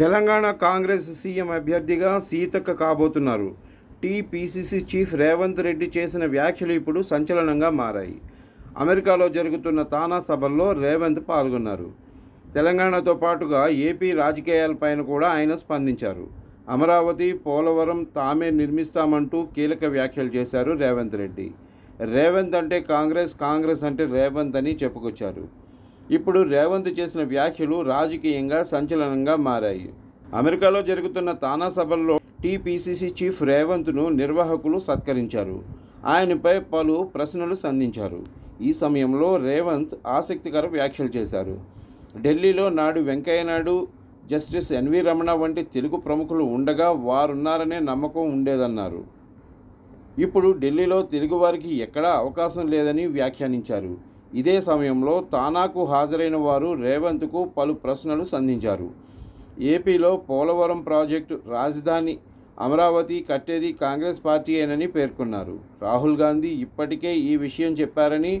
Telangana Congress CM అభ్యర్థిగా సీతక్క కాబోతున్నారు TPCC chief Revanth Reddy చేసిన వ్యాఖ్యలు ఇప్పుడు సంచలనంగా మారాయి అమెరికాలో జరుగుతున్న తానా సభల్లో రేవంత్ పాల్గొన్నారు తెలంగాణతో పాటుగా ఏపీ రాజకీయాలపైన కూడా ఆయన స్పందించారు అమరావతి పోలవరం తామే నిర్మిస్తామంటూ కీలక వ్యాఖ్యలు చేశారు రేవంత్ రెడ్డి రేవంత్ అంటే కాంగ్రెస్ కాంగ్రెస్ అంటే రేవంత్ అని చెప్పుకొచ్చారు ఇప్పుడు రేవంత్ చేసిన వ్యాఖ్యలు రాజకీయంగా సంచలనంగా మారాయి అమెరికాలో జరుగుతున్న తానా సభల్లో టీపీసీసీ చీఫ్ రేవంత్ను నిర్వాహకులు సత్కరించారు ఆయనపై పలు ప్రశ్నలు సంధించారు ఈ సమయంలో రేవంత్ ఆసక్తికర వ్యాఖ్యలు చేశారు ఢిల్లీలో నాడు వెంకయ్యనాయుడు జస్టిస్ ఎన్వి రమణ వంటి తెలుగు ప్రముఖులు ఉండగా వారున్నారనే నమ్మకం ఉండేదన్నారు ఇప్పుడు ఢిల్లీలో తెలుగువారికి ఎక్కడా అవకాశం లేదని వ్యాఖ్యానించారు ఇదే సమయంలో తానాకు హాజరైన వారు రేవంత్కు పలు ప్రశ్నలు సంధించారు ఏపీలో పోలవరం ప్రాజెక్టు రాజధాని అమరావతి కట్టేది కాంగ్రెస్ పార్టీ అయినని పేర్కొన్నారు రాహుల్ గాంధీ ఇప్పటికే ఈ విషయం చెప్పారని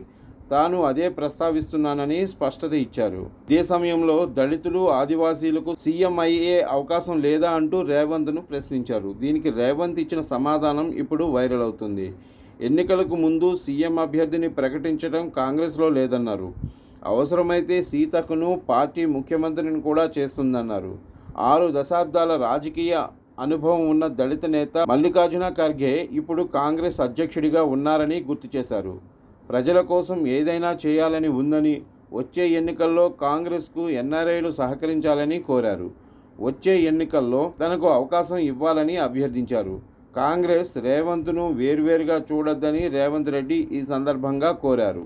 తాను అదే ప్రస్తావిస్తున్నానని స్పష్టత ఇచ్చారు ఇదే సమయంలో దళితులు ఆదివాసీలకు సీఎం అయ్యే అవకాశం లేదా అంటూ రేవంత్ను ప్రశ్నించారు దీనికి రేవంత్ ఇచ్చిన సమాధానం ఇప్పుడు వైరల్ అవుతుంది ఎన్నికలకు ముందు సీఎం అభ్యర్థిని ప్రకటించడం కాంగ్రెస్లో లేదన్నారు అవసరమైతే సీతకును పార్టీ ముఖ్యమంత్రిని కూడా చేస్తుందన్నారు ఆరు దశాబ్దాల రాజకీయ అనుభవం ఉన్న దళిత నేత మల్లికార్జున ఖర్గే ఇప్పుడు కాంగ్రెస్ అధ్యక్షుడిగా ఉన్నారని గుర్తు చేశారు ప్రజల కోసం ఏదైనా చేయాలని ఉందని వచ్చే ఎన్నికల్లో కాంగ్రెస్కు ఎన్ఆర్ఐలు సహకరించాలని కోరారు వచ్చే ఎన్నికల్లో తనకు అవకాశం ఇవ్వాలని అభ్యర్థించారు కాంగ్రెస్ రేవంత్ను వేర్వేరుగా చూడొద్దని రేవంత్ రెడ్డి ఈ సందర్భంగా కోరారు